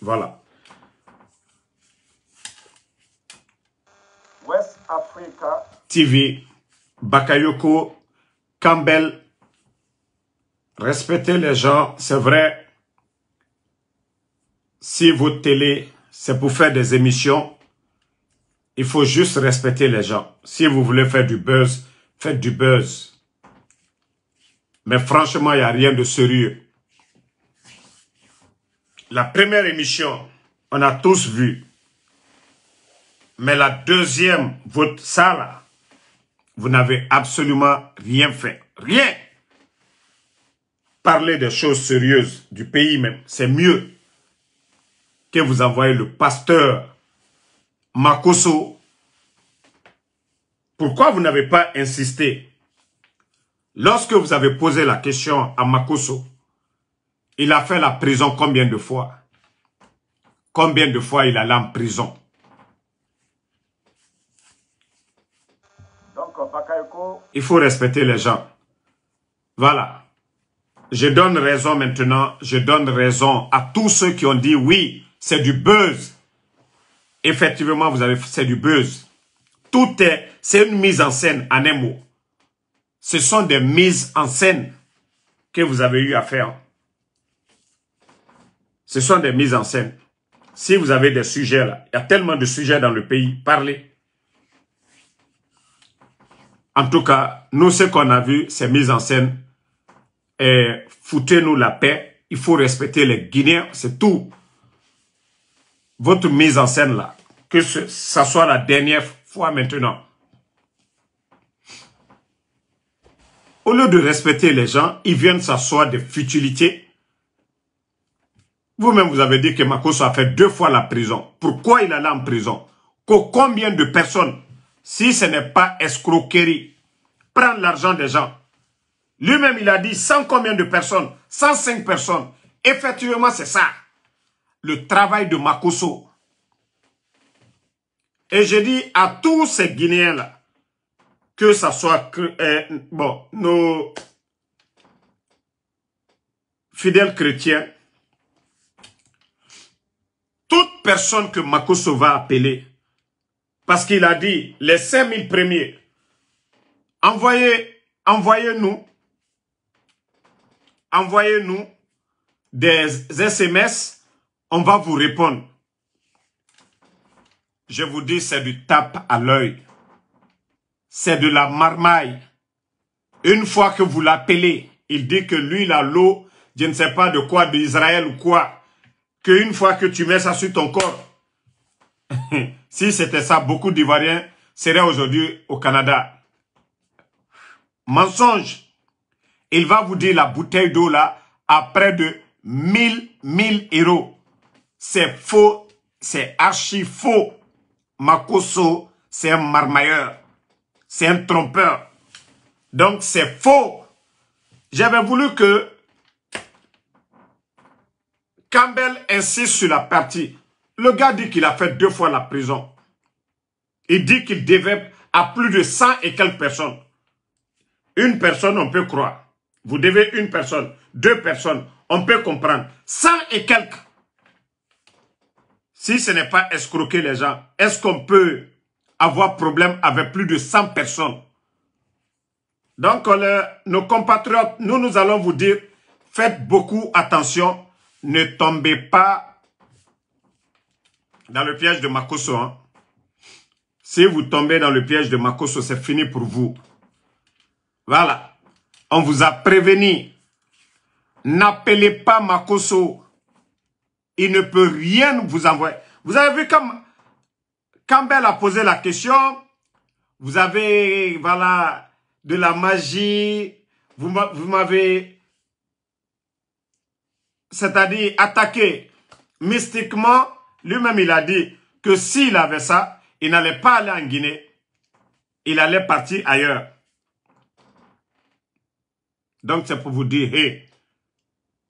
Voilà. West Africa. TV, Bakayoko, Campbell. Respectez les gens, c'est vrai. Si votre télé, c'est pour faire des émissions, il faut juste respecter les gens. Si vous voulez faire du buzz, faites du buzz. Mais franchement, il n'y a rien de sérieux. La première émission, on a tous vu. Mais la deuxième, votre salle, vous n'avez absolument rien fait. Rien. Parler des choses sérieuses du pays même, c'est mieux que vous envoyez le pasteur Makoso. Pourquoi vous n'avez pas insisté Lorsque vous avez posé la question à Makoso, il a fait la prison combien de fois Combien de fois il allait en prison Il faut respecter les gens. Voilà. Je donne raison maintenant, je donne raison à tous ceux qui ont dit oui, c'est du buzz. Effectivement, vous avez c'est du buzz. Tout est, c'est une mise en scène en un mot. Ce sont des mises en scène que vous avez eu à faire. Ce sont des mises en scène. Si vous avez des sujets là, il y a tellement de sujets dans le pays, parlez. En tout cas, nous, ce qu'on a vu, c'est mise en scène. foutez-nous la paix. Il faut respecter les Guinéens, c'est tout. Votre mise en scène là, que ce, ça soit la dernière fois maintenant. Au lieu de respecter les gens, ils viennent s'asseoir des futilités vous-même, vous avez dit que Makoso a fait deux fois la prison. Pourquoi il allé en prison Combien de personnes, si ce n'est pas escroquerie, Prendre l'argent des gens Lui-même, il a dit 100 combien de personnes 105 personnes. Effectivement, c'est ça. Le travail de Makoso. Et je dis à tous ces Guinéens-là, que ça soit euh, bon, nos fidèles chrétiens, Personne que Makoso va appeler, parce qu'il a dit, les 5000 premiers, envoyez, envoyez-nous, envoyez-nous des SMS, on va vous répondre. Je vous dis, c'est du tape à l'œil. C'est de la marmaille. Une fois que vous l'appelez, il dit que lui, il a l'eau, je ne sais pas de quoi, d'Israël ou quoi qu'une fois que tu mets ça sur ton corps, si c'était ça, beaucoup d'Ivoiriens seraient aujourd'hui au Canada. Mensonge. Il va vous dire la bouteille d'eau là à près de 1000, 1000 euros. C'est faux, c'est archi faux. Makoso, c'est un marmailleur, c'est un trompeur. Donc c'est faux. J'avais voulu que Campbell insiste sur la partie. Le gars dit qu'il a fait deux fois la prison. Il dit qu'il devait à plus de 100 et quelques personnes. Une personne, on peut croire. Vous devez une personne, deux personnes. On peut comprendre. 100 et quelques. Si ce n'est pas escroquer les gens, est-ce qu'on peut avoir problème avec plus de 100 personnes Donc, euh, nos compatriotes, nous, nous allons vous dire, faites beaucoup attention ne tombez pas dans le piège de Makoso. Hein. Si vous tombez dans le piège de Makoso, c'est fini pour vous. Voilà. On vous a prévenu. N'appelez pas Makoso. Il ne peut rien vous envoyer. Vous avez vu comme Campbell a posé la question. Vous avez, voilà, de la magie. Vous m'avez c'est-à-dire attaquer mystiquement, lui-même il a dit que s'il avait ça, il n'allait pas aller en Guinée, il allait partir ailleurs. Donc c'est pour vous dire,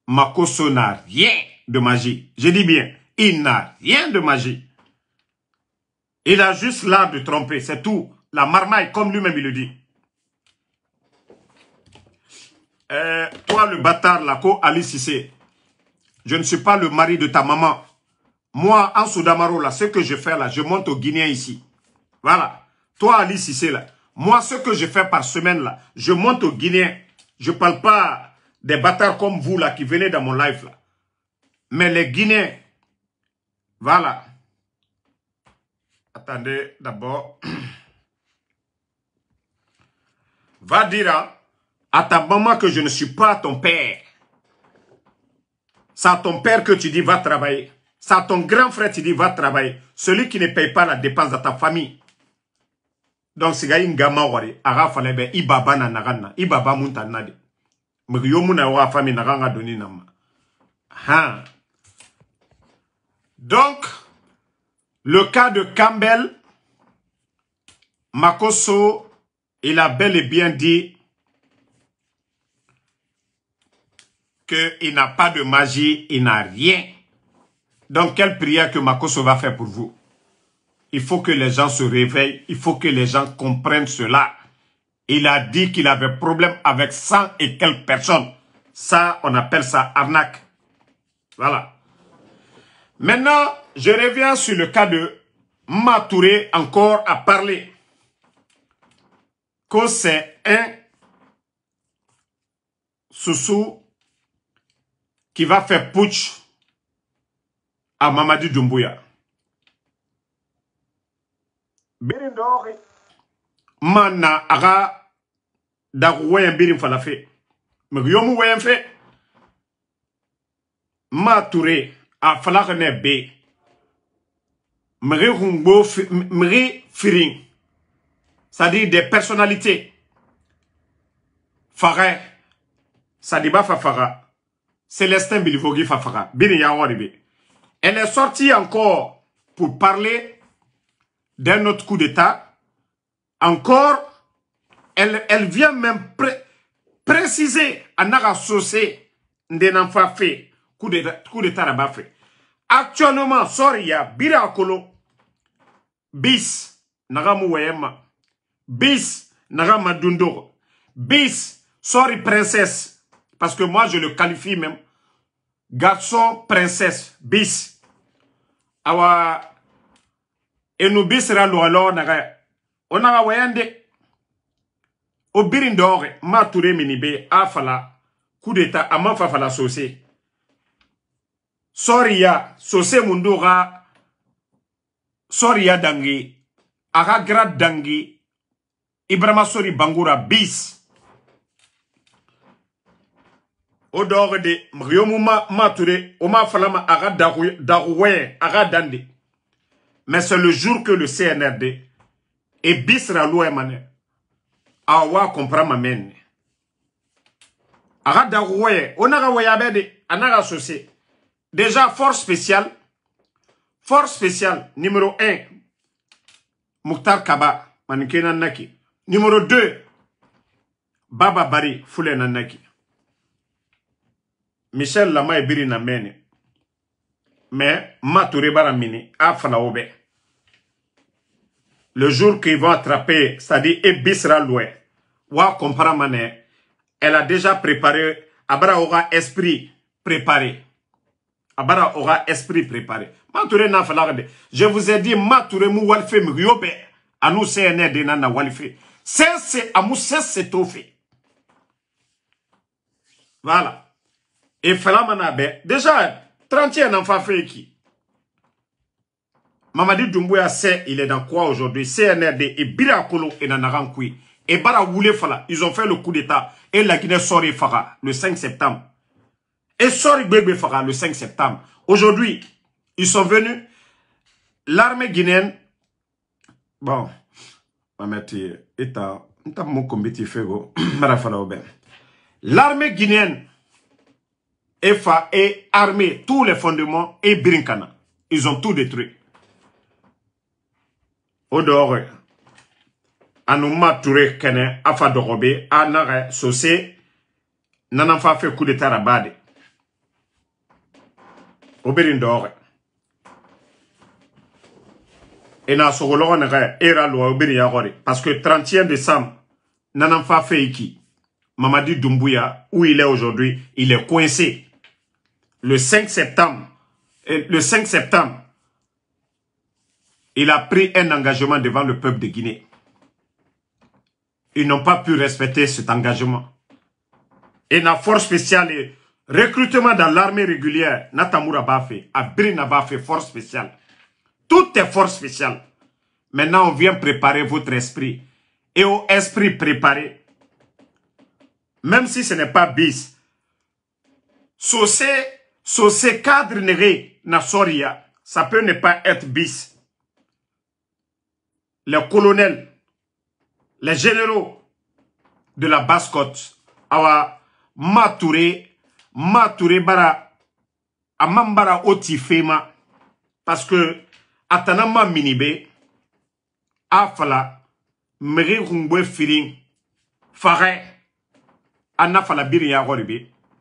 Makoso n'a rien de magie. Je dis bien, il n'a rien de magie. Il a juste l'art de tromper, c'est tout. La marmaille, comme lui-même il le dit. Euh, toi, le bâtard, la co, alicissé je ne suis pas le mari de ta maman. Moi, en Soudamaro, là, ce que je fais là, je monte au Guinéen ici. Voilà. Toi, Alice, ici, là. Moi, ce que je fais par semaine, là, je monte au Guinéen. Je parle pas des bâtards comme vous, là, qui venez dans mon live, là. Mais les Guinéens, voilà. Attendez, d'abord. Va dire à ta maman que je ne suis pas ton père. C'est ton père que tu dis va travailler. C'est à ton grand frère que tu dis va travailler. Celui qui ne paye pas la dépense de ta famille. Donc, c'est tu as une Aga falebe, ibaba na nagana. Ibaba munta nade. yo na wa famille naganga doni nama. Ha. Donc, le cas de Campbell, Makoso, il a bel et bien dit qu'il n'a pas de magie, il n'a rien. Donc, quelle prière que Makoso va faire pour vous Il faut que les gens se réveillent, il faut que les gens comprennent cela. Il a dit qu'il avait problème avec 100 et quelques personnes. Ça, on appelle ça arnaque. Voilà. Maintenant, je reviens sur le cas de Matouré encore à parler. Que c'est un sous-sous qui va faire putsch à Mamadou Doumbouya. birin mana aga, na a ka birin falafé. fɛ mɛ yɔmu wɛyɛn ma touré a Mri rumbo mri c'est-à-dire des personnalités Faré, cest à fafara. Célestin Bilivogi Fafaka. Bini Elle est sortie encore pour parler d'un autre coup d'État. Encore, elle, elle vient même préciser à Naga Sosé fait coup d'État bafé. Actuellement, sorry, Birakolo, bis, Naga bis, Naga bis, sorry, princesse, parce que moi je le qualifie même garçon princesse bis awa enu bis logalo naga o naga On o birin ma mini be a fala de fa fala sose Soriya, sose Mundura Soria Dangi, dange a ibrahima sori bangura bis au dehors de mriyomu ma mature o falama a ka mais c'est le jour que le CNRD et bisra loué Awa comprend. ma mène a Daroué, déjà force spéciale force spéciale numéro 1 Mouktar Kaba manikena naki numéro 2 Baba Bari fule Nanaki. Michel lama est biri na Mais le jour qu'ils vont attraper c'est-à-dire bisra elle a déjà préparé abara aura esprit préparé abara aura esprit préparé ma n'a pas je vous ai dit ma mu walfe. Je a de na na c'est voilà et Fala mana déjà 31 enfants fait qui Mamadi Doumbouya sait il est dans quoi aujourd'hui CNRD et Birakolo et Nanarankui et Bara Fala ils ont fait le coup d'état et la Guinée sort le 5 septembre et sort Bébé le 5 septembre aujourd'hui ils sont venus l'armée guinéenne bon Mamadi, euh, état ta l'armée guinéenne Efa et armé tous les fondements et Brinkana. Ils ont tout détruit. Au dehors, Anouma Touré Kene, Afa Dorobe, Anare Sosé, Nananfa fait coup d'état Bade. Au dehors. Et na sogolo era lo à yagore parce que 31 décembre Nananfa qui, Mamadi Doumbouya où il est aujourd'hui il est coincé le 5 septembre, le 5 septembre, il a pris un engagement devant le peuple de Guinée. Ils n'ont pas pu respecter cet engagement. Et la force spéciale et recrutement dans l'armée régulière, Natamura Bafé, Abrina fait force spéciale. Toutes est force spéciale. Maintenant, on vient préparer votre esprit. Et au esprit préparé, même si ce n'est pas bis, saucer sous cadre cadres na ça peut ne pas être bis. Les colonels, les généraux de la basse côte, awa maturé, maturé bara, amambara otifema, parce que atanama minibe, afala, meri rumbe filin, fare, anafala biri ya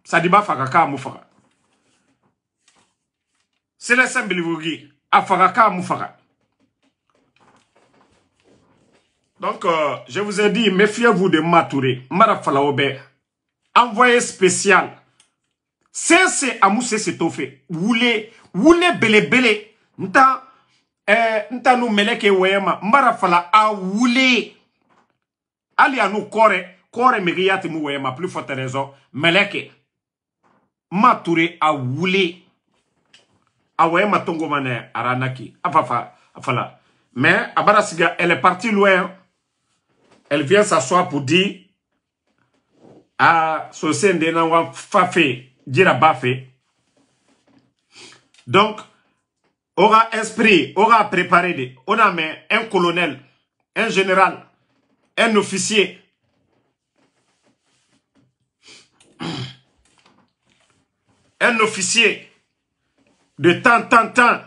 sadiba Fakaka ka c'est la simple a Afaraka Moufara. Donc, euh, je vous ai dit, méfiez-vous de Matouré, Marafala envoyé spécial. C'est Amoussé Setofé, Woulé, Woulé Bele Belé Nta, euh, Nta Meleke Weyema, Marafala a Woulé. Ali à nous Kore, Kore Meriat ma plus forte raison, Meleke. Matouré a Woulé matongo aranaki afafa afala mais abarasiga elle est partie loin elle vient s'asseoir pour dire à sein de wa fafe dira bafe donc aura esprit aura préparé on a un colonel un général un officier un officier de temps en temps.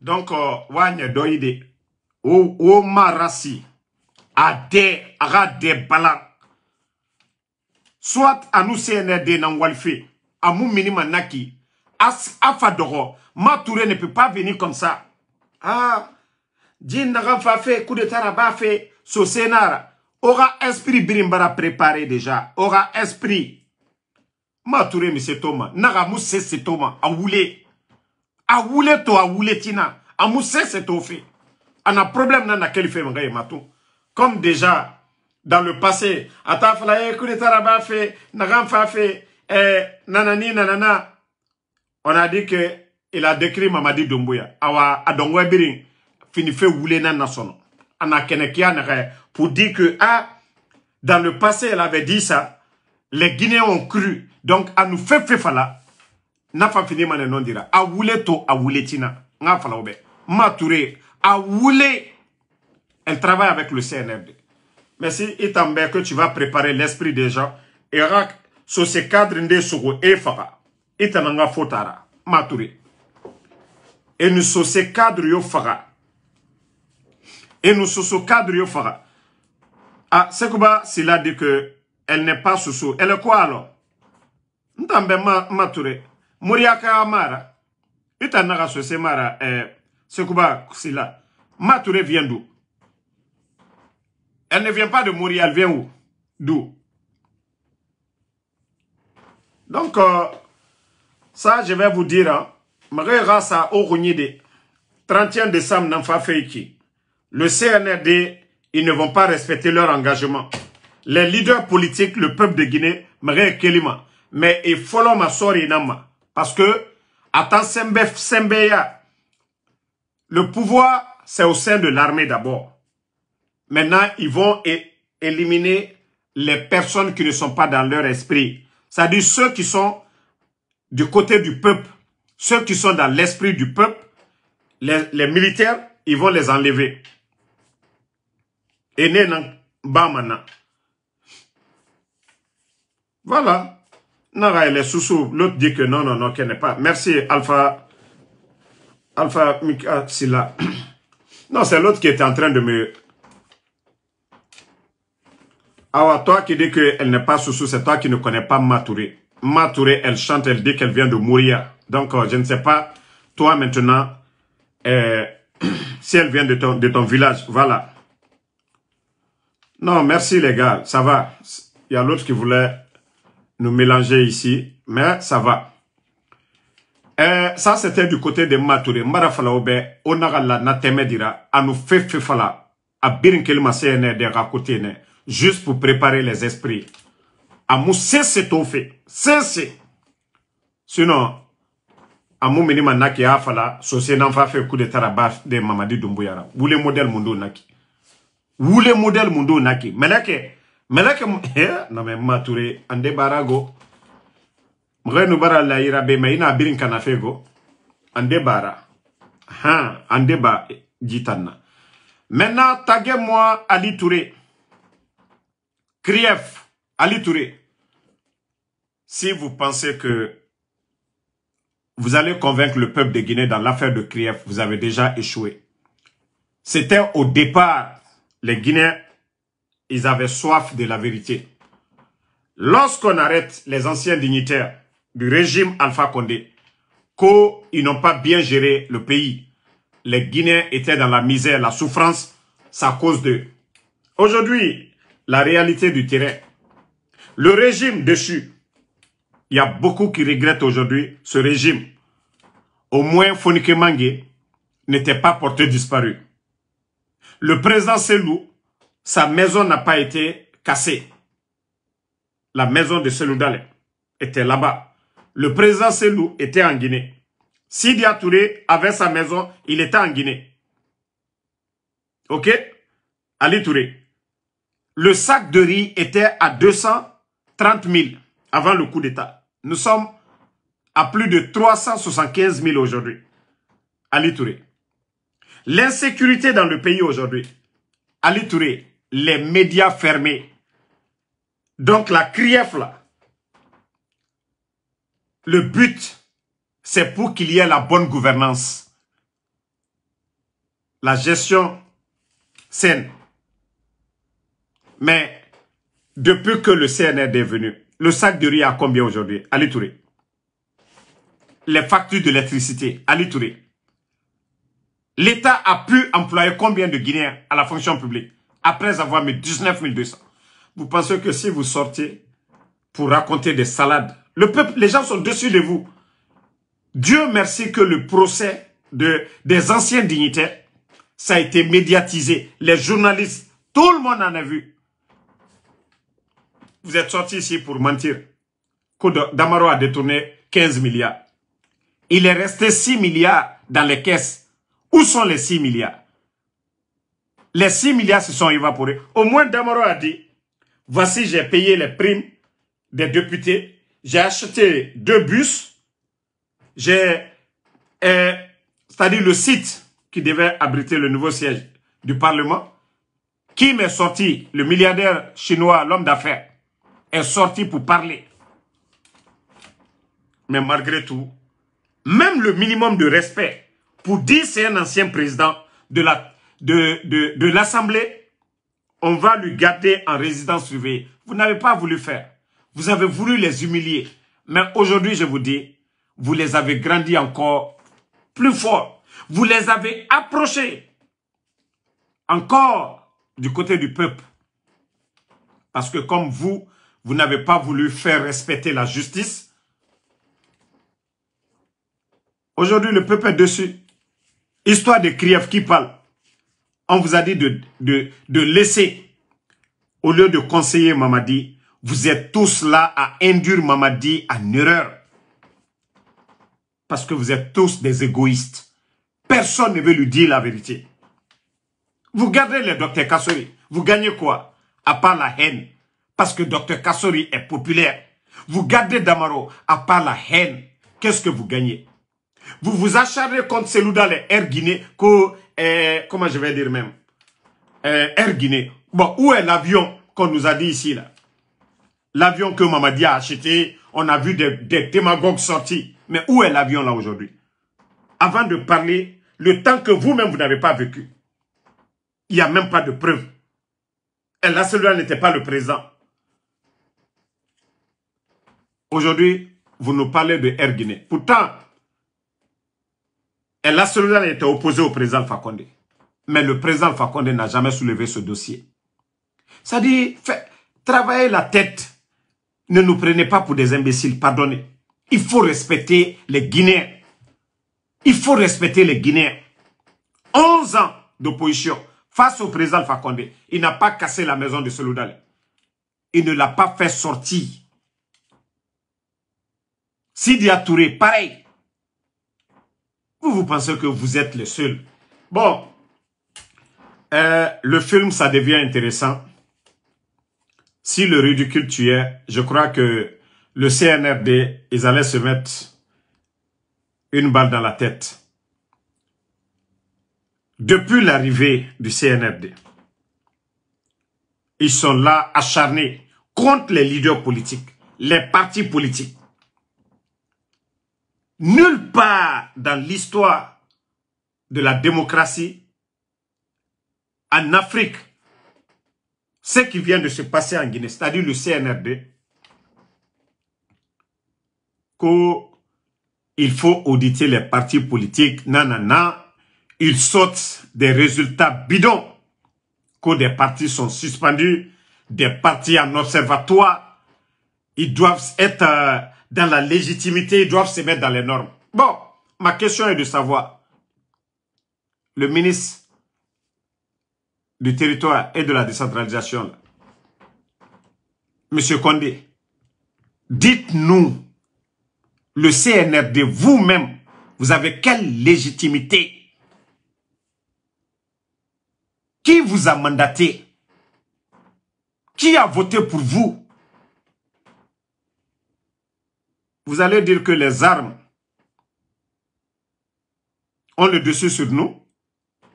Donc, euh, wagne doide, o, o marasi, a de, a de balan. Soit à nous CNRD nan walfe, à naki, as, afadoro, ma ne peut pas venir comme ça. Ah, jin nagan fait, coup de fait, so senara, aura esprit birimbara préparé déjà, aura esprit m'a touré M. Thomas naga mousse c'est Thomas a wule a wule to a woule tina a c'est to fait on a problème na na quel fait ngai matou comme déjà dans le passé atafla e eh, kule taraba fait naga fa fait eh nanani nanana on a dit que il a décrit Mamadi Dumbuya. awa adongo birin fini fait nan ah, na nasono ana kenekia na pour dire que ah dans le passé elle avait dit ça les Guinéens ont cru. Donc, à nous faire faire ça, n'a pas fini mon non dira. A voulé tout, a voulé tina. N'a fala ça. Maturé, a voulé. Elle travaille avec le CNRD. Mais si Itambé que tu vas préparer l'esprit des gens, Irak, sous ce cadre nde sogo e faga. Itananga fotara. Maturé. Et nous sommes ces cadre yo faga. Et nous so ce cadre yo faga. Ah, c'est quoi s'il a dit que elle n'est pas sousou. Elle est quoi alors Ntambe Mature. Mouriaka Mara. Itanaga Sose Mara. Eh, Sekuba Kusila. Mature vient d'où Elle ne vient pas de Mouria. Elle vient où D'où Donc, euh, ça, je vais vous dire. grâce sa 31 décembre, Nanfa Feiki. Le CNRD, ils ne vont pas respecter leur engagement les leaders politiques, le peuple de Guinée, mais il faut nama. Parce que, Sembeya, le pouvoir, c'est au sein de l'armée d'abord. Maintenant, ils vont éliminer les personnes qui ne sont pas dans leur esprit. C'est-à-dire ceux qui sont du côté du peuple, ceux qui sont dans l'esprit du peuple, les, militaires, ils vont les enlever. Et maintenant, voilà. non elle est sous sous L'autre dit que non, non, non, qu'elle n'est pas. Merci, Alpha. Alpha Mika Non, c'est l'autre qui était en train de me. Alors, toi qui dis qu'elle n'est pas sous c'est toi qui ne connais pas Matouré. Matouré, elle chante, elle dit qu'elle vient de mourir. Donc, euh, je ne sais pas, toi maintenant, euh, si elle vient de ton, de ton village. Voilà. Non, merci les gars, ça va. Il y a l'autre qui voulait nous mélanger ici, mais ça va. Euh, ça, c'était du côté de Maturé. Marafala obe, onagala na temedira, anu fala, a birinkel masene de rakotene, juste pour préparer les esprits. nous c'est tout fait, cesser. Sinon, amou minima naki afala, sosé va faire coup de tarabaf de Mamadi Doumbouya. Ou les modèles naki. Ou les modèles mondo naki. Mais fego maintenant taguez moi Ali Touré Krief Ali Touré si vous pensez que vous allez convaincre le peuple de Guinée dans l'affaire de Krief, vous avez déjà échoué. C'était au départ, les Guinéens ils avaient soif de la vérité. Lorsqu'on arrête les anciens dignitaires du régime Alpha Condé, qu'ils n'ont pas bien géré le pays, les Guinéens étaient dans la misère, la souffrance, c'est cause d'eux. Aujourd'hui, la réalité du terrain, le régime déchu, il y a beaucoup qui regrettent aujourd'hui ce régime. Au moins, Fonike Mange n'était pas porté disparu. Le président Selou sa maison n'a pas été cassée. La maison de Seloudale était là-bas. Le président Selou était en Guinée. Sidi Touré avait sa maison, il était en Guinée. Ok Ali Touré. Le sac de riz était à 230 000 avant le coup d'État. Nous sommes à plus de 375 000 aujourd'hui. Ali Touré. L'insécurité dans le pays aujourd'hui. Ali Touré, les médias fermés. Donc la CRIEF, là, le but, c'est pour qu'il y ait la bonne gouvernance, la gestion saine. Mais depuis que le CNR est venu, le sac de riz à combien aujourd'hui Allez Touré. Les factures d'électricité, allez Touré. L'État a pu employer combien de Guinéens à la fonction publique après avoir mis 19 200, vous pensez que si vous sortiez pour raconter des salades, le peuple, les gens sont dessus de vous. Dieu merci que le procès de, des anciens dignitaires, ça a été médiatisé. Les journalistes, tout le monde en a vu. Vous êtes sortis ici pour mentir. Damaro a détourné 15 milliards. Il est resté 6 milliards dans les caisses. Où sont les 6 milliards les 6 milliards se sont évaporés. Au moins, Damaro a dit, voici, j'ai payé les primes des députés, j'ai acheté deux bus, j'ai, euh, c'est-à-dire le site qui devait abriter le nouveau siège du Parlement, qui m'est sorti, le milliardaire chinois, l'homme d'affaires, est sorti pour parler. Mais malgré tout, même le minimum de respect pour dire c'est un ancien président de la de, l'Assemblée, on va lui garder en résidence privée. Vous n'avez pas voulu faire. Vous avez voulu les humilier. Mais aujourd'hui, je vous dis, vous les avez grandis encore plus fort. Vous les avez approchés encore du côté du peuple. Parce que comme vous, vous n'avez pas voulu faire respecter la justice, aujourd'hui le peuple est dessus. Histoire de Kriev qui parle. On vous a dit de, de, laisser. Au lieu de conseiller Mamadi, vous êtes tous là à induire Mamadi en erreur. Parce que vous êtes tous des égoïstes. Personne ne veut lui dire la vérité. Vous gardez le docteur Kassori. Vous gagnez quoi À part la haine. Parce que docteur Kassori est populaire. Vous gardez Damaro. À part la haine. Qu'est-ce que vous gagnez Vous vous acharnez contre Selouda, les Air Guinée, que eh, comment je vais dire même, eh, Air Guinée. Bon, où est l'avion qu'on nous a dit ici, là L'avion que Mamadi a acheté, on a vu des, démagogues sortis. Mais où est l'avion là aujourd'hui Avant de parler, le temps que vous-même, vous, n'avez pas vécu. Il n'y a même pas de preuve. Et là, celui-là n'était pas le présent. Aujourd'hui, vous nous parlez de Air Guinée. Pourtant, et la Soludan était opposée au président Fakonde. Mais le président Fakonde n'a jamais soulevé ce dossier. Ça dit, travaillez la tête. Ne nous prenez pas pour des imbéciles, pardonnez. Il faut respecter les Guinéens. Il faut respecter les Guinéens. 11 ans d'opposition face au président Fakonde. Il n'a pas cassé la maison de Soludan. Il ne l'a pas fait sortir. Sidi Touré, pareil. Vous, pensez que vous êtes le seul. Bon, euh, le film, ça devient intéressant. Si le ridicule tu es, je crois que le CNRD, ils allaient se mettre une balle dans la tête. Depuis l'arrivée du CNRD, ils sont là acharnés contre les leaders politiques, les partis politiques. Nulle part dans l'histoire de la démocratie en Afrique, ce qui vient de se passer en Guinée, c'est-à-dire le CNRD, qu'il faut auditer les partis politiques, nanana, ils sortent des résultats bidons, que des partis sont suspendus, des partis en observatoire, ils doivent être euh, dans la légitimité, ils doivent se mettre dans les normes. Bon, ma question est de savoir, le ministre du territoire et de la décentralisation, Monsieur Condé, dites-nous, le CNRD, vous-même, vous avez quelle légitimité Qui vous a mandaté Qui a voté pour vous vous allez dire que les armes ont le dessus sur nous,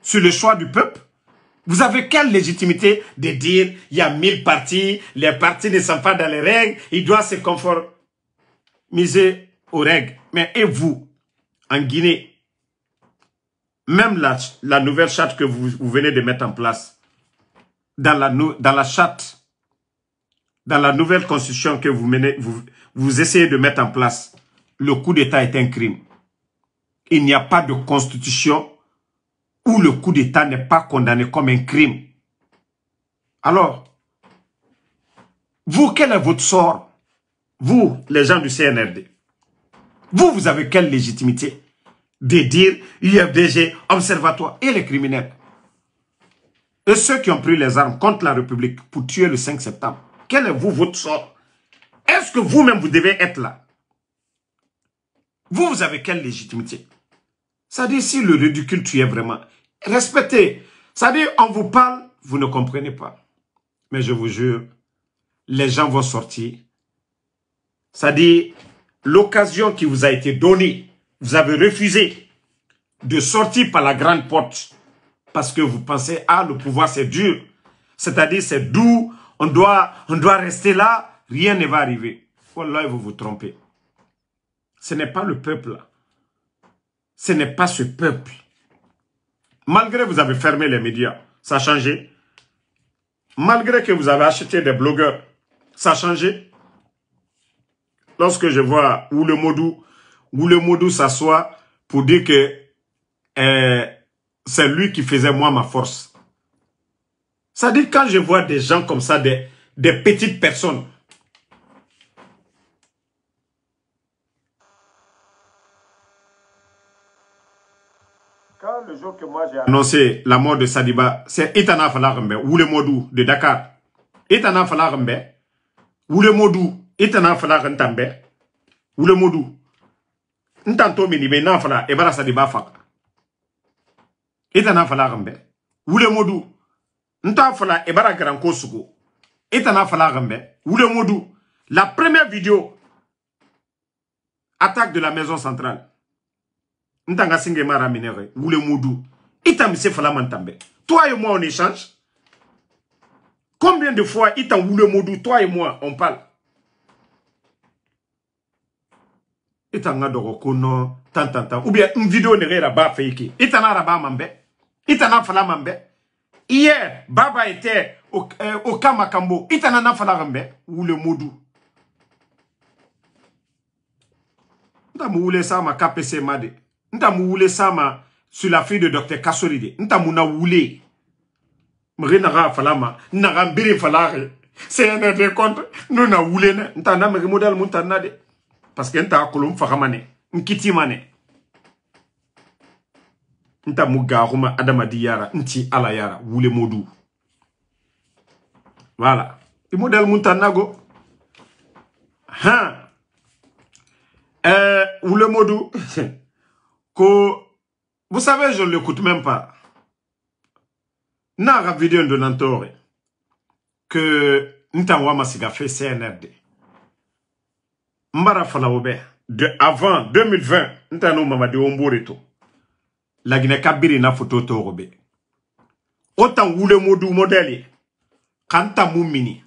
sur le choix du peuple. Vous avez quelle légitimité de dire il y a mille partis, les partis ne sont pas dans les règles, ils doivent se conformiser aux règles. Mais et vous, en Guinée, même la, nouvelle charte que vous, venez de mettre en place, dans la, dans la charte, dans la nouvelle constitution que vous menez, vous essayez de mettre en place, le coup d'État est un crime. Il n'y a pas de constitution où le coup d'État n'est pas condamné comme un crime. Alors, vous, quel est votre sort Vous, les gens du CNRD. Vous, vous avez quelle légitimité de dire IFDG, observatoire et les criminels Et ceux qui ont pris les armes contre la République pour tuer le 5 septembre, quel est vous, votre sort est-ce que vous-même, vous devez être là Vous, vous avez quelle légitimité Ça dit, si le ridicule tu es vraiment, respectez. Ça dit, on vous parle, vous ne comprenez pas. Mais je vous jure, les gens vont sortir. Ça dit, l'occasion qui vous a été donnée, vous avez refusé de sortir par la grande porte parce que vous pensez, ah, le pouvoir, c'est dur. C'est-à-dire, c'est doux, on doit, on doit rester là, Rien ne va arriver. Voilà, oh vous vous trompez. Ce n'est pas le peuple. Ce n'est pas ce peuple. Malgré que vous avez fermé les médias, ça a changé. Malgré que vous avez acheté des blogueurs, ça a changé. Lorsque je vois où le Modou, où le Modou s'assoit pour dire que euh, c'est lui qui faisait moi ma force. Ça dit quand je vois des gens comme ça, des, des petites personnes jour que moi j'ai annoncé la mort de Sadiba, c'est Itana Falarembe, ou le Modou de Dakar. Itana Falarembe, ou le Modou, Itana Falarentambe, ou le Modou. Ntanto mini be et Sadiba fak. Itana Falarembe, ou le Modou. Ntafala et bara Kosugo. Itana Falarembe, ou le Modou. La première vidéo, attaque de la maison centrale ntanga singe mara minere wule mudu itamise falaman tambe toi et moi on échange combien de fois itan wule moudou, toi et moi on parle itanga dogo kono tant tant tant. ou bien une vidéo nere rera ba fake itana raba mambe itana fala mambe hier baba était au, euh, au kamakambo itana na fala rambe wule mudu ntamu wule kpc made nta moule sama sur la fille de docteur Cassolide nta mou na wule mre naga falama naga mbiri falare un de contre Nous na wule na nta na mege modèle de parce que nta nta mu gaxuma adamadi yara nti ala yara wule modou. voilà Le modèle le go. Hein. Euh, vous savez, je ne l'écoute même pas. N'a vidéo de que nous avons fait CNRD. Mbara de avant 2020, Ntano la Guinée Kabiri na photo Robé. Autant vous le modou modèle, Kanta Moumini,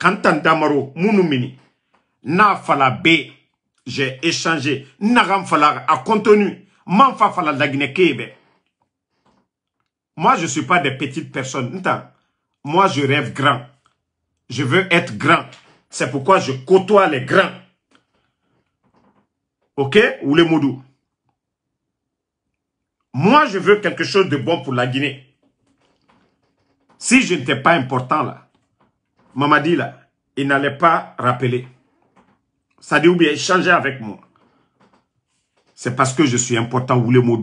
Damaro, Mounoumini, Na b j'ai échangé, Naram fala a contenu moi, je ne suis pas des petites personnes. Moi, je rêve grand. Je veux être grand. C'est pourquoi je côtoie les grands. Ok Ou les moudou. Moi, je veux quelque chose de bon pour la Guinée. Si je n'étais pas important là, Mamadi là, il n'allait pas rappeler. Ça dit ou bien échanger avec moi c'est parce que je suis important pas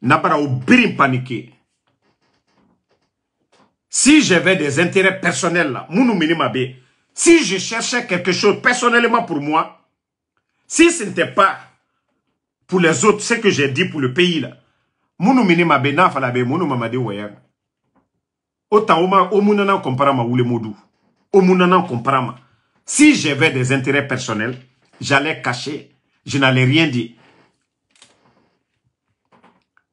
Nabara Obirim paniqué. Si j'avais des intérêts personnels si je cherchais quelque chose personnellement pour moi, si ce n'était pas pour les autres, ce que j'ai dit pour le pays là, Mounou Mounou Autant Si j'avais des intérêts personnels, j'allais cacher. Je n'allais rien dire.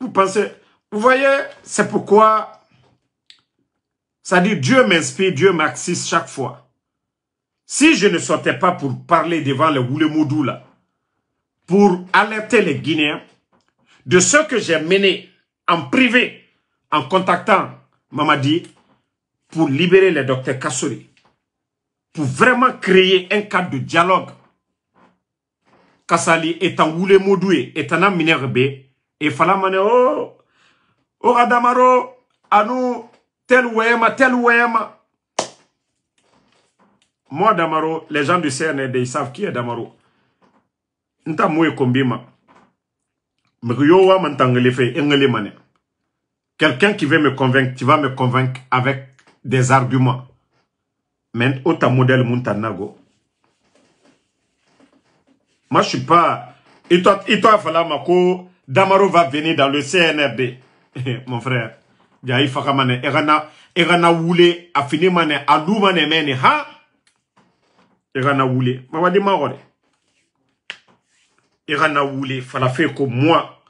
Vous pensez, vous voyez, c'est pourquoi ça dit Dieu m'inspire, Dieu m'axisse chaque fois. Si je ne sortais pas pour parler devant le Woulemoudou là, pour alerter les Guinéens de ce que j'ai mené en privé en contactant Mamadi pour libérer le docteur Kassori, pour vraiment créer un cadre de dialogue. Kassali étant Woulemodou et étant B e falamane o Oh, adamaro anu tel wema tel wema moi damaro les gens du CND ils e, savent qui est damaro nta moye kombima mriyo wa fe engele mane quelqu'un qui veut me convaincre tu vas me convaincre avec des arguments mais autant modèle muntanago moi je suis pas et toi et toi fala Damaro va venir dans le CNRD. Mon frère, Il Jaï Il y Il a Afinimane, Aloumane mené, ha? Il Woule. Mawadi Il Erana Woule, Falafé comme moi,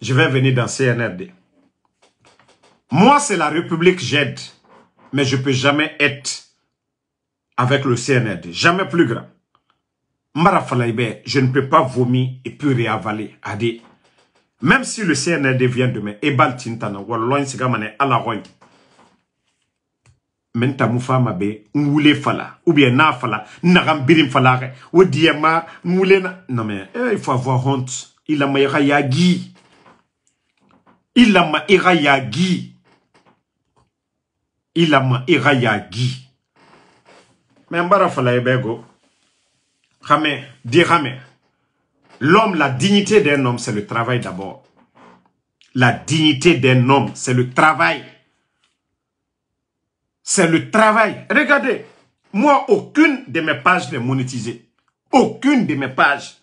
je vais venir dans le CNRD. Moi, c'est la République, j'aide. Mais je ne peux jamais être avec le CNRD. Jamais plus grand. je ne peux pas vomir et puis réavaler. Adé. Même si le CNRD vient demain, bal Tintana, Wallon Sigamane, Alaroy, Menta Moufama Be, Moule Fala, ou bien Na Fala, Narambirim Fala, ou Diema, na Non mais, euh, il faut avoir honte. Il a ma Irayagi. Il a ma Irayagi. Il a ma Irayagi. Mais Mbara Fala Ebego, Rame, rame. L'homme, la dignité d'un homme, c'est le travail d'abord. La dignité d'un homme, c'est le travail. C'est le travail. Regardez, moi, aucune de mes pages n'est monétisée. Aucune de mes pages.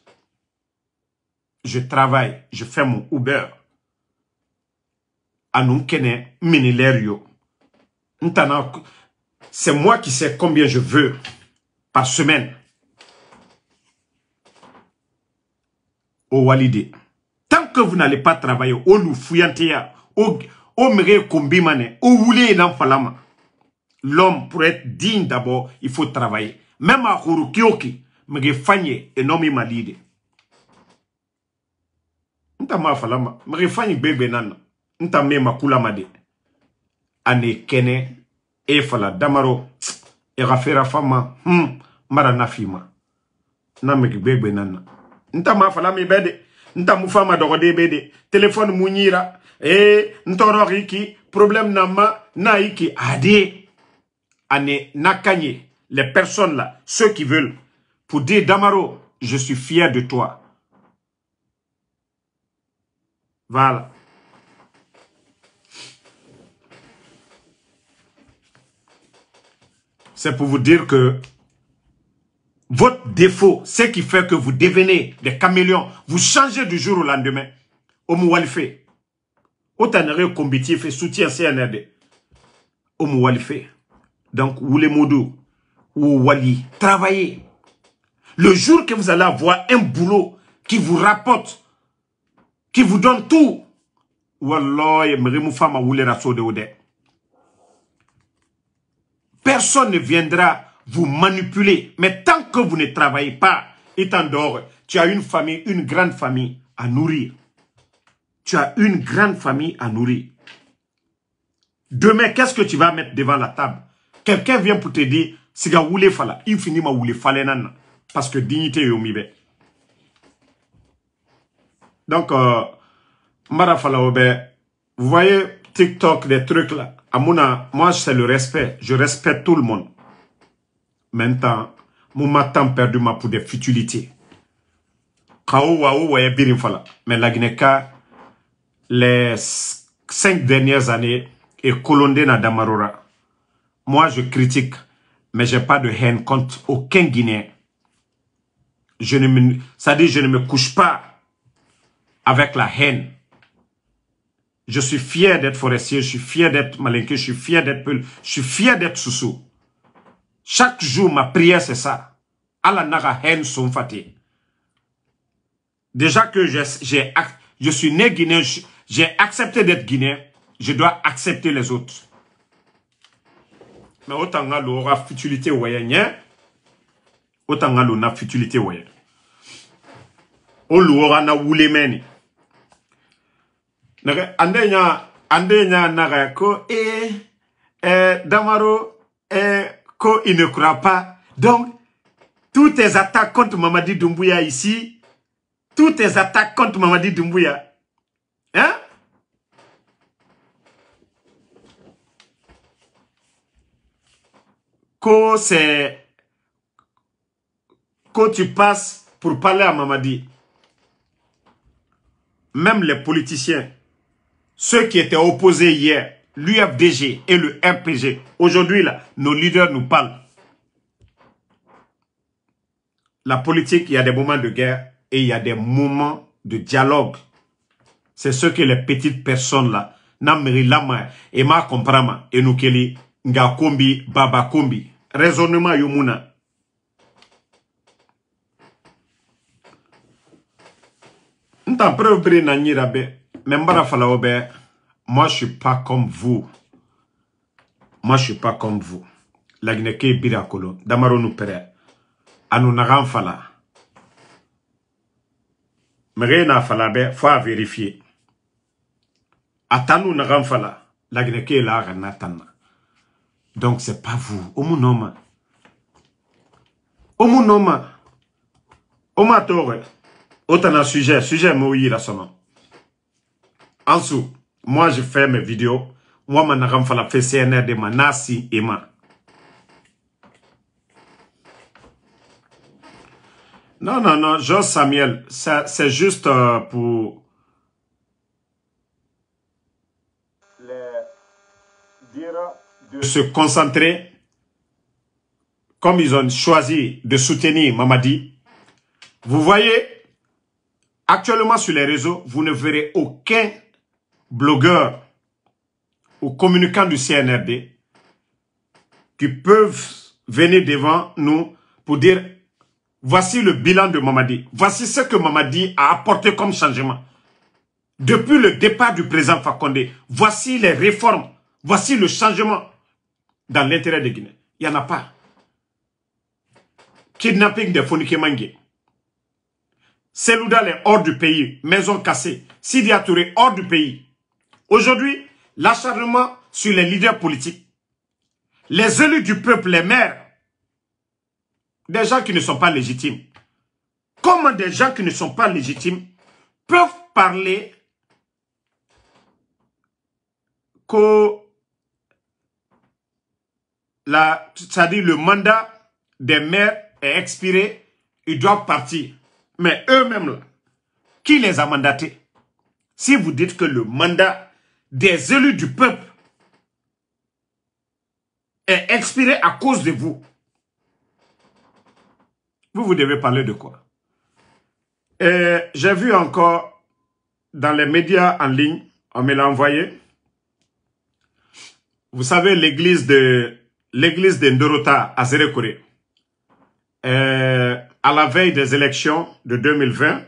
Je travaille, je fais mon Uber. C'est moi qui sais combien je veux par semaine. o walide tant que vous n'allez pas travailler au fuyanteya Au. o mege au ne o falama l'homme pour être digne d'abord il faut travailler même à Kourou kioki mege fanye enomi malide nta ma falama mege Fanyé Bébé nana nta me makulama de Ané kene e fala damaro Et rafera fama hmm mara nafima na bébé nana nta fala mi bede nta mu fama dɔgɔden de telefɔni mu ɲira ee eh, n tɔɔrɔ problème n'ama naiki n'a y'i ki a les personnes là ceux qui veulent pour dire Damaro je suis fier de toi voilà c'est pour vous dire que votre défaut, ce qui fait que vous devenez des caméléons, vous changez du jour au lendemain. Omu Walfe, Otanare et soutien CNRD. Omu Walfe, donc vous ou Wali, travaillez. Le jour que vous allez avoir un boulot qui vous rapporte, qui vous donne tout, Wallah, Personne ne viendra vous manipulez. Mais tant que vous ne travaillez pas, étant dehors, tu as une famille, une grande famille à nourrir. Tu as une grande famille à nourrir. Demain, qu'est-ce que tu vas mettre devant la table Quelqu'un vient pour te dire, Siga wule fala, infiniment wule nana. Parce que dignité est au Donc, euh, Mara vous voyez TikTok, des trucs là. moi c'est le respect. Je respecte tout le monde. Maintenant, mon matin perdu ma pour des futilités. Mais la Guinée les cinq dernières années, est dans dans Damarora. Moi, je critique, mais j'ai pas de haine contre aucun Guinéen. Je ne me, ça dit, je ne me couche pas avec la haine. Je suis fier d'être forestier, je suis fier d'être malinqué, je suis fier d'être peul, je suis fier d'être soussou. Chaque jour, ma prière, c'est ça. Allah naga hen son faté. » Déjà que je, je suis né guinéen, j'ai accepté d'être guinéen, je dois accepter les autres. Mais autant que l'aura futilité hein. autant que l'aura futilité autant que na a Andenya, andenya naga ko, eh, eh damaro, eh, qu'il ne croit pas. Donc, toutes tes attaques contre Mamadi Doumbouya ici, toutes tes attaques contre Mamadi Doumbouya, hein? Quand c'est Quand tu passes pour parler à Mamadi. Même les politiciens, ceux qui étaient opposés hier, l'UFDG et le RPG. Aujourd'hui, nos leaders nous parlent. La politique, il y a des moments de guerre et il y a des moments de dialogue. C'est ce que les petites personnes là, Namri Lama, Emma Comprama, Enukeli, Ngakombi, Babakombi, raisonnement Yumuna. Nta preuve na nyira be, membara moi, je suis pas comme vous. Moi, je suis pas comme vous. La Lagineke birakolo. Damaro nous pere. Anu nagan fala. rien na fala be, faut vérifier. Atanu nagan fala. Lagineke la ranatana. Donc, c'est pas vous. Omu noma. Omu noma. Oma Autant Otana sujet. Sujet mouyi la En dessous. Moi, je fais mes vidéos. Moi, je fais CNR de ma et ma. Non, non, non, Jean Samuel, c'est juste euh, pour... de se concentrer, comme ils ont choisi de soutenir Mamadi. Vous voyez, actuellement sur les réseaux, vous ne verrez aucun blogueurs ou communicants du CNRD qui peuvent venir devant nous pour dire voici le bilan de Mamadi, voici ce que Mamadi a apporté comme changement. Depuis le départ du président Fakonde, voici les réformes, voici le changement dans l'intérêt de Guinée. Il n'y en a pas. Kidnapping de Fonike Mangue, Seloudal est hors du pays, maison cassée. Sidi hors du pays. Aujourd'hui, l'acharnement sur les leaders politiques, les élus du peuple, les maires, des gens qui ne sont pas légitimes. Comment des gens qui ne sont pas légitimes peuvent parler que la, le mandat des maires est expiré, ils doivent partir. Mais eux-mêmes, qui les a mandatés Si vous dites que le mandat des élus du peuple est expiré à cause de vous, vous, vous devez parler de quoi euh, J'ai vu encore dans les médias en ligne, on me l'a envoyé. Vous savez, l'église de l'église de Ndorota à zéré euh, à la veille des élections de 2020,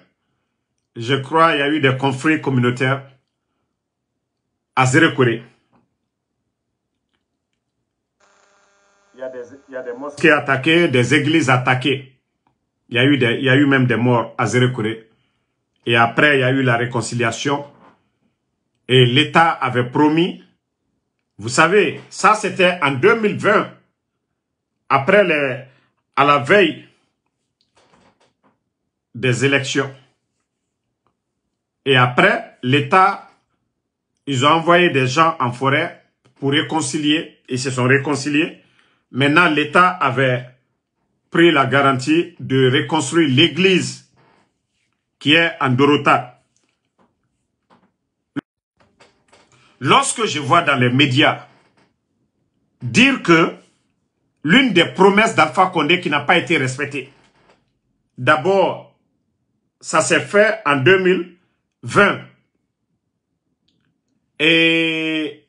je crois il y a eu des conflits communautaires à Kore. Il y, a des, il y a des des églises attaquées. Il y a eu, il y a eu même des morts à zéré Et après, il y a eu la réconciliation. Et l'État avait promis. Vous savez, ça c'était en 2020. Après les, à la veille des élections. Et après, l'État ils ont envoyé des gens en forêt pour réconcilier. et se sont réconciliés. Maintenant, l'État avait pris la garantie de reconstruire l'église qui est en Dorota. Lorsque je vois dans les médias dire que l'une des promesses d'Alpha Condé qui n'a pas été respectée, d'abord, ça s'est fait en 2020 et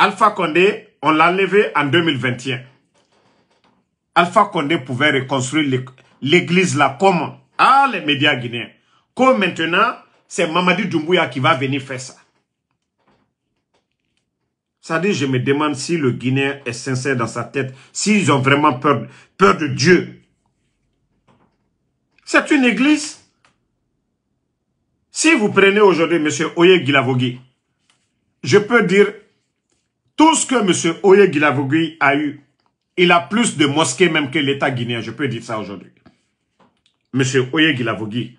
Alpha Condé, on l'a levé en 2021. Alpha Condé pouvait reconstruire l'église là comme ah, les médias guinéens. Comme maintenant, c'est Mamadi Doumbouya qui va venir faire ça. Ça dit, je me demande si le Guinéen est sincère dans sa tête, s'ils ont vraiment peur, peur de Dieu. C'est une église. Si vous prenez aujourd'hui M. Oye Gilavogui, je peux dire, tout ce que M. Oye Gilavogui a eu, il a plus de mosquées même que l'État guinéen. Je peux dire ça aujourd'hui. M. Oye Gilavogui.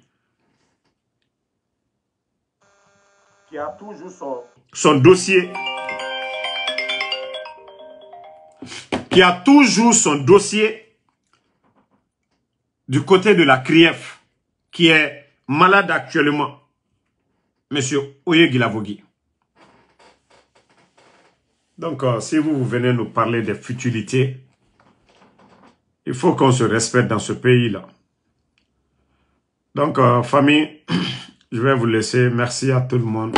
Qui a toujours son... dossier. Qui a toujours son dossier du côté de la CRIEF, qui est malade actuellement. Monsieur Oye Gilavogui. Donc, euh, si vous venez nous parler des futilités, il faut qu'on se respecte dans ce pays-là. Donc, euh, famille, je vais vous laisser. Merci à tout le monde.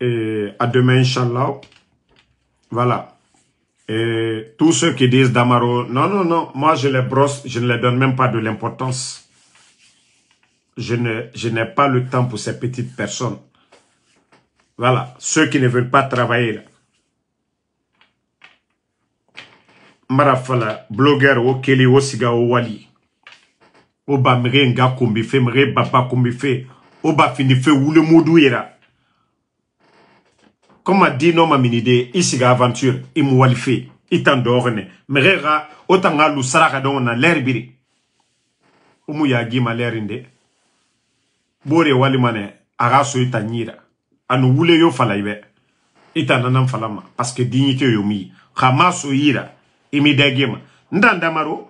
Et à demain, Inch'Allah. Voilà. Et tous ceux qui disent Damaro, non, non, non, moi je les brosse, je ne les donne même pas de l'importance. Je n'ai pas le temps pour ces petites personnes. Voilà, ceux qui ne veulent pas travailler. marafala blogueur o kele o siga o wali o ba Mre nga kunbi fe baba kunbi fe o ba fini fe wulemudu yera koma di no ma minide aventure i wali fe i tan mre ra ga na gima bore wali mane, a so i wule yo fala i bɛ falama parce que dignité yo mi imidegima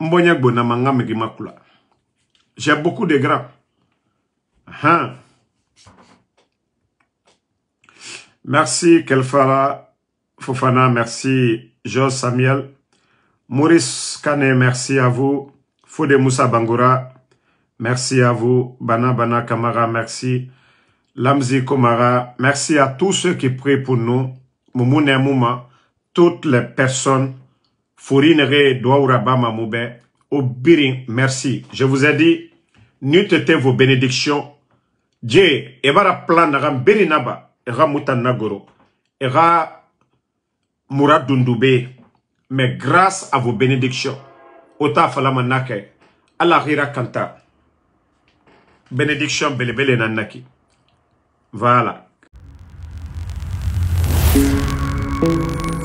mbonya j'ai beaucoup de gras. merci Kelfara Fofana merci Jos Samuel Maurice Kane merci à vous Fode Moussa Bangura merci à vous Bana Bana Kamara merci Lamzi Komara merci à tous ceux qui prient pour nous mumune muma toutes les personnes forinere douaouraba mamoube obirin merci je vous ai dit nul vos bénédictions Dieu ebara plan naga beri naba ega muta nagoro ega muradundube mais grâce à vos bénédictions ota falama nake ala hira kanta bénédiction belebele nanaki voilà Música